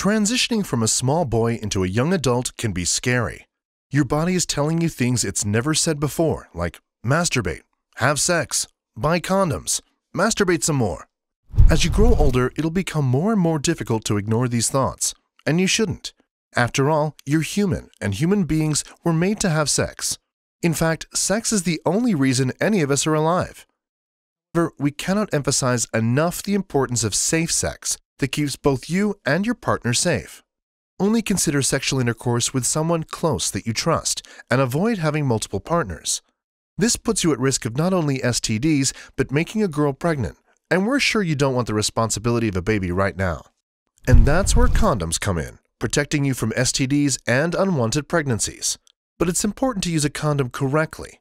Transitioning from a small boy into a young adult can be scary. Your body is telling you things it's never said before, like masturbate, have sex, buy condoms, masturbate some more. As you grow older, it'll become more and more difficult to ignore these thoughts, and you shouldn't. After all, you're human, and human beings were made to have sex. In fact, sex is the only reason any of us are alive. However, we cannot emphasize enough the importance of safe sex that keeps both you and your partner safe. Only consider sexual intercourse with someone close that you trust and avoid having multiple partners. This puts you at risk of not only STDs, but making a girl pregnant, and we're sure you don't want the responsibility of a baby right now. And that's where condoms come in, protecting you from STDs and unwanted pregnancies. But it's important to use a condom correctly.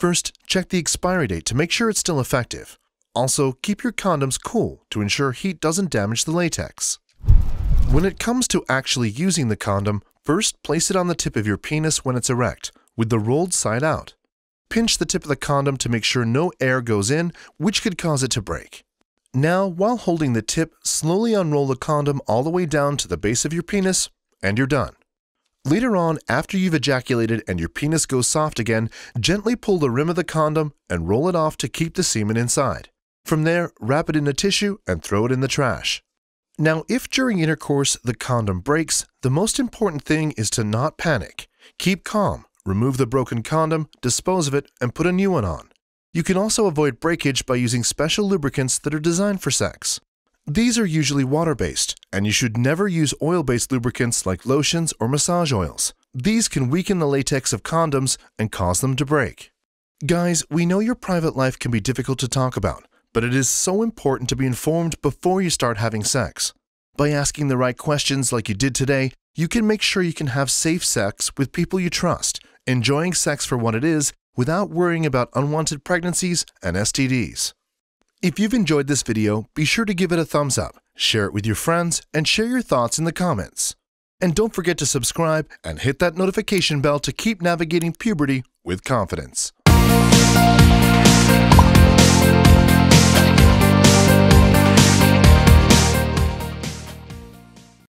First, check the expiry date to make sure it's still effective. Also, keep your condoms cool to ensure heat doesn't damage the latex. When it comes to actually using the condom, first place it on the tip of your penis when it's erect, with the rolled side out. Pinch the tip of the condom to make sure no air goes in, which could cause it to break. Now, while holding the tip, slowly unroll the condom all the way down to the base of your penis, and you're done. Later on, after you've ejaculated and your penis goes soft again, gently pull the rim of the condom and roll it off to keep the semen inside. From there, wrap it in a tissue and throw it in the trash. Now, if during intercourse the condom breaks, the most important thing is to not panic. Keep calm, remove the broken condom, dispose of it, and put a new one on. You can also avoid breakage by using special lubricants that are designed for sex. These are usually water-based, and you should never use oil-based lubricants like lotions or massage oils. These can weaken the latex of condoms and cause them to break. Guys, we know your private life can be difficult to talk about, but it is so important to be informed before you start having sex. By asking the right questions like you did today, you can make sure you can have safe sex with people you trust, enjoying sex for what it is without worrying about unwanted pregnancies and STDs. If you've enjoyed this video, be sure to give it a thumbs up, share it with your friends, and share your thoughts in the comments. And don't forget to subscribe and hit that notification bell to keep navigating puberty with confidence.